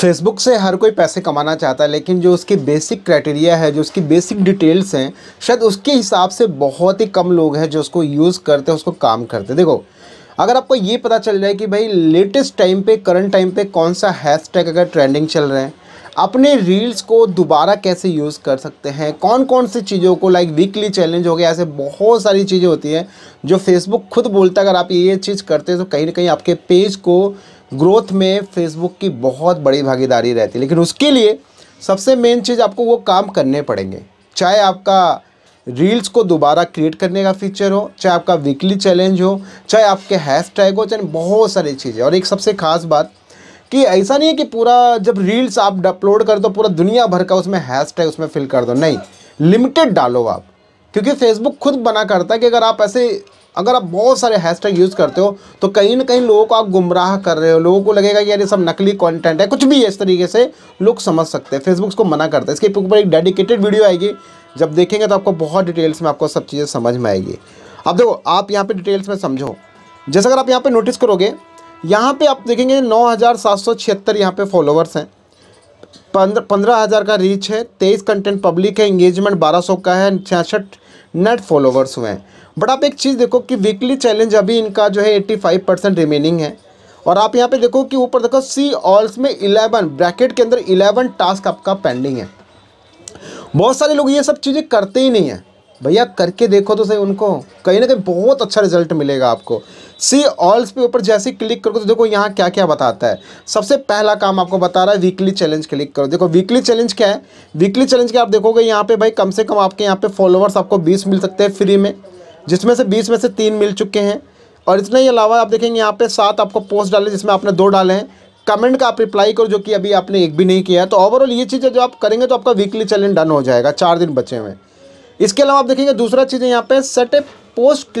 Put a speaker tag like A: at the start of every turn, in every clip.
A: Facebook से हर कोई पैसे कमाना चाहता है लेकिन जो उसकी बेसिक क्राइटेरिया है जो उसकी बेसिक डिटेल्स हैं शायद उसके हिसाब से बहुत ही कम लोग हैं जो उसको यूज़ करते हैं उसको काम करते हैं देखो अगर आपको ये पता चल जाए कि भाई लेटेस्ट टाइम पे करंट टाइम पे कौन सा हैशटैग अगर ट्रेंडिंग चल रहा है अपने रील्स को दोबारा कैसे यूज़ कर सकते हैं कौन कौन सी चीज़ों को लाइक वीकली चैलेंज हो गया ऐसे बहुत सारी चीज़ें होती हैं जो फेसबुक खुद बोलता है अगर आप ये चीज़ करते हैं तो कहीं ना कहीं आपके पेज को ग्रोथ में फेसबुक की बहुत बड़ी भागीदारी रहती है लेकिन उसके लिए सबसे मेन चीज़ आपको वो काम करने पड़ेंगे चाहे आपका रील्स को दोबारा क्रिएट करने का फीचर हो चाहे आपका वीकली चैलेंज हो चाहे आपके हैश टैग हो चाहे बहुत सारी चीज़ें और एक सबसे ख़ास बात कि ऐसा नहीं है कि पूरा जब रील्स आप अपलोड कर दो पूरा दुनिया भर का उसमें हैश टैग उसमें फिल कर दो नहीं लिमिटेड डालो आप क्योंकि फेसबुक खुद बना करता है कि अगर आप ऐसे अगर आप बहुत सारे हैशटैग यूज़ करते हो तो कहीं ना कहीं लोगों को आप गुमराह कर रहे हो लोगों को लगेगा कि यार ये सब नकली कंटेंट है कुछ भी है इस तरीके से लोग समझ सकते हैं फेसबुक को मना करता है इसके ऊपर एक डेडिकेटेड वीडियो आएगी जब देखेंगे तो आपको बहुत डिटेल्स में आपको सब चीज़ें समझ में आएगी अब देखो आप यहाँ पर डिटेल्स में समझो जैसे अगर आप यहाँ पर नोटिस करोगे यहाँ पर आप देखेंगे नौ हज़ार सात सौ छिहत्तर यहाँ पे फॉलोअर्स हैं पंद्रह हज़ार का रीच है तेईस कंटेंट पब्लिक है इंगेजमेंट बारह सौ का है छियासठ नेट फॉलोवर्स हुए हैं बट आप एक चीज़ देखो कि वीकली चैलेंज अभी इनका जो है एट्टी फाइव परसेंट रिमेनिंग है और आप यहाँ पे देखो कि ऊपर देखो सी ऑल्स में इलेवन ब्रैकेट के अंदर इलेवन टास्क आपका पेंडिंग है बहुत सारे लोग ये सब चीज़ें करते ही नहीं हैं भैया करके देखो तो सही उनको कहीं ना कहीं बहुत अच्छा रिजल्ट मिलेगा आपको सी ऑल्स पे ऊपर जैसे क्लिक करोगे तो देखो यहाँ क्या क्या बताता है सबसे पहला काम आपको बता रहा है वीकली चैलेंज क्लिक करो देखो वीकली चैलेंज क्या है वीकली चैलेंज क्या आप देखोगे यहाँ पे भाई कम से कम आपके यहाँ पे फॉलोअर्स आपको बीस मिल सकते हैं फ्री में जिसमें से बीस में से तीन मिल चुके हैं और इतने ही अलावा आप देखेंगे यहाँ पे सात आपको पोस्ट डाले जिसमें आपने दो डाले हैं कमेंट का आप रिप्लाई करो जो कि अभी आपने एक भी नहीं किया है तो ओवरऑल ये चीज़ें जो आप करेंगे तो आपका वीकली चैलेंज डन हो जाएगा चार दिन बचे हुए इसके अलावा आप देखेंगे दूसरा चीज़ है यहाँ पे set a post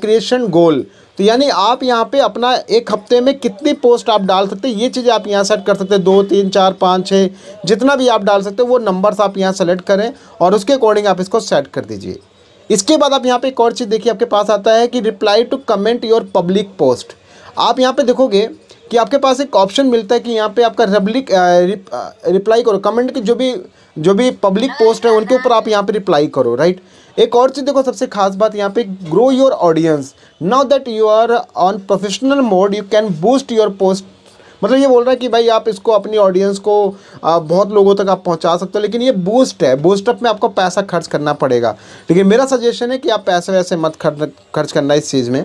A: creation goal तो यानी आप यहाँ पे अपना एक हफ्ते में कितनी पोस्ट आप डाल सकते हैं ये चीज़ें आप यहाँ सेट कर सकते हैं दो तीन चार पाँच छः जितना भी आप डाल सकते हैं वो नंबर्स आप यहाँ सेलेक्ट करें और उसके अकॉर्डिंग आप इसको सेट कर दीजिए इसके बाद आप यहाँ पे एक और चीज़ देखिए आपके पास आता है कि reply to comment your public post आप यहाँ पे देखोगे कि आपके पास एक ऑप्शन मिलता है कि यहाँ पे आपका रब्लिक रिप्लाई करो कमेंट के जो भी जो भी पब्लिक पोस्ट है उनके ऊपर आप यहाँ पे रिप्लाई करो राइट एक और चीज़ देखो सबसे खास बात यहाँ पे grow your audience now that you are on professional mode you can boost your post मतलब ये बोल रहा है कि भाई आप इसको अपनी ऑडियंस को बहुत लोगों तक आप पहुँचा सकते हो लेकिन ये बूस्ट है बूस्टअप में आपको पैसा खर्च करना पड़ेगा लेकिन मेरा सजेशन है कि आप पैसे वैसे मत खर्च करना इस चीज़ में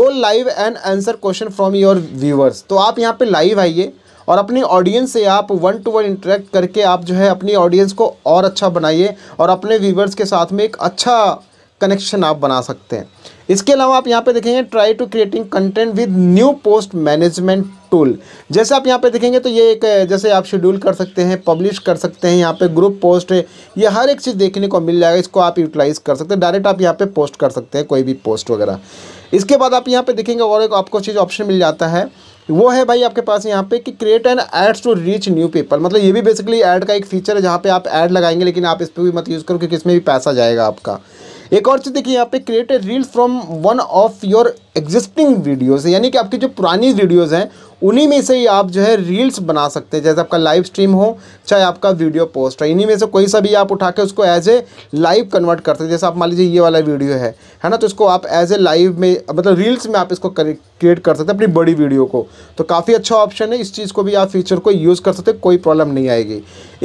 A: go live and answer question from your viewers तो आप यहाँ पर लाइव आइए और अपनी ऑडियंस से आप वन टू वन इंटरेक्ट करके आप जो है अपनी ऑडियंस को और अच्छा बनाइए और अपने व्यूवर्स के साथ में एक अच्छा कनेक्शन आप बना सकते हैं इसके अलावा आप यहाँ पे देखेंगे try to creating content with new post management tool जैसे आप यहाँ पे देखेंगे तो ये एक जैसे आप शेड्यूल कर सकते हैं पब्लिश कर सकते हैं यहाँ पे ग्रुप पोस्ट है ये हर एक चीज़ देखने को मिल जाएगा इसको आप यूटिलाइज़ कर सकते हैं डायरेक्ट आप यहाँ पे पोस्ट कर सकते हैं कोई भी पोस्ट वगैरह इसके बाद आप यहाँ पर देखेंगे और एक आपको चीज़ ऑप्शन मिल जाता है वो है भाई आपके पास यहाँ पे कि create an ads to reach new people मतलब ये भी बेसिकली एड का एक फीचर है जहाँ पे आप ऐड लगाएंगे लेकिन आप इस पर भी मत यूज़ करो क्योंकि इसमें भी पैसा जाएगा आपका एक और चीज़ देखिए यहाँ पे create a reel from one of your existing videos यानी कि आपकी जो पुरानी वीडियोज़ हैं उन्हीं में से ही आप जो है रील्स बना सकते हैं जैसे आपका लाइव स्ट्रीम हो चाहे आपका वीडियो पोस्ट हो इन्हीं में से कोई सा भी आप उठा के उसको एज ए लाइव कन्वर्ट करते हैं जैसे आप मान लीजिए ये वाला वीडियो है है ना तो इसको आप एज ए लाइव में मतलब रील्स में आप इसको क्रिएट कर सकते हैं अपनी बड़ी वीडियो को तो काफ़ी अच्छा ऑप्शन है इस चीज़ को भी आप फीचर को यूज़ कर सकते कोई प्रॉब्लम नहीं आएगी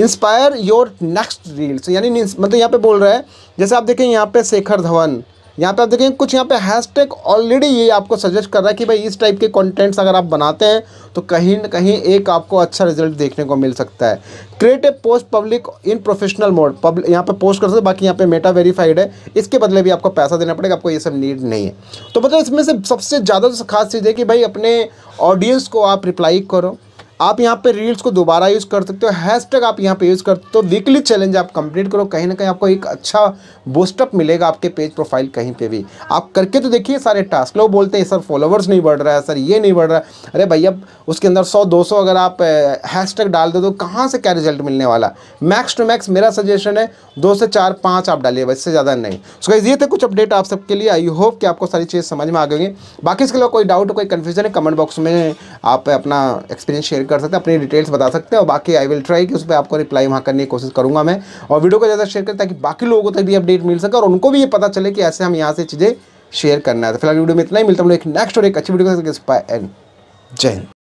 A: इंस्पायर योर नेक्स्ट रील्स यानी मतलब यहाँ पर बोल रहा है जैसे आप देखें यहाँ पर शेखर धवन यहाँ पे आप देखेंगे कुछ यहाँ पे हैशटैग ऑलरेडी ये आपको सजेस्ट कर रहा है कि भाई इस टाइप के कंटेंट्स अगर आप बनाते हैं तो कहीं ना कहीं एक आपको अच्छा रिजल्ट देखने को मिल सकता है create a post public in professional mode public यहाँ पे पोस्ट कर सकते बाकी यहाँ पे मेटा वेरीफाइड है इसके बदले भी आपको पैसा देना पड़ेगा आपको ये सब नीड नहीं है तो मतलब इसमें से सबसे ज़्यादा तो खास चीज़ है कि भाई अपने ऑडियंस को आप रिप्लाई करो आप यहाँ पे रील्स को दोबारा यूज़ कर सकते हो हैशटैग आप यहाँ पे यूज़ कर हो वीकली चैलेंज आप कंप्लीट करो कहीं ना कहीं आपको एक अच्छा बूस्टअप मिलेगा आपके पेज प्रोफाइल कहीं पे भी आप करके तो देखिए सारे टास्क लोग बोलते हैं सर फॉलोवर्स नहीं बढ़ रहा है सर ये नहीं बढ़ रहा है अरे भैया उसके अंदर सौ दो सौ अगर आप हैश डाल दो तो कहाँ से क्या रिजल्ट मिलने वाला मैक्स टू मैक्स मेरा सजेशन है दो से चार पाँच आप डालिए इससे ज़्यादा नहीं सो ये थे कुछ अपडेट आप सबके लिए आई होप कि आपको सारी चीज़ समझ में आ गई बाकी इसके अलावा कोई डाउट कोई कन्फ्यूजन है कमेंट बॉक्स में आप अपना एक्सपीरियंस शेयर शेयर कर सकते हैं अपनी डिटेल्स बता सकते हैं और बाकी आई विल ट्राई कि उस पर आपको रिप्लाई वहाँ करने की कोशिश करूँगा मैं और वीडियो को ज़्यादा शेयर करें ताकि बाकी लोगों तक भी अपडेट मिल सके और उनको भी ये पता चले कि ऐसे हम यहाँ से चीज़ें शेयर करना है तो फिलहाल वीडियो में इतना ही मिलता हम लोग एक नेक्स्ट और एक अच्छी वीडियो के साथ जय